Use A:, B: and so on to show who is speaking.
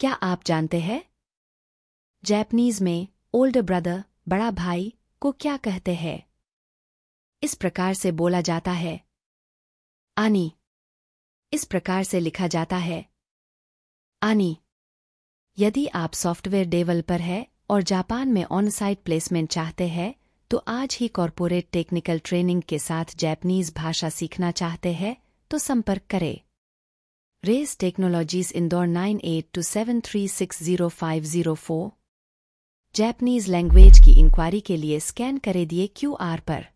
A: क्या आप जानते हैं जैपनीज में ओल्ड ब्रदर बड़ा भाई को क्या कहते हैं इस प्रकार से बोला जाता है आनी इस प्रकार से लिखा जाता है आनी यदि आप सॉफ्टवेयर डेवलपर है और जापान में ऑन साइट प्लेसमेंट चाहते हैं तो आज ही कॉरपोरेट टेक्निकल ट्रेनिंग के साथ जैपनीज भाषा सीखना चाहते हैं तो संपर्क करें Rays Technologies Indore 9827360504 Japanese language की इंक्वायरी के लिए स्कैन करें दिए क्यूआर पर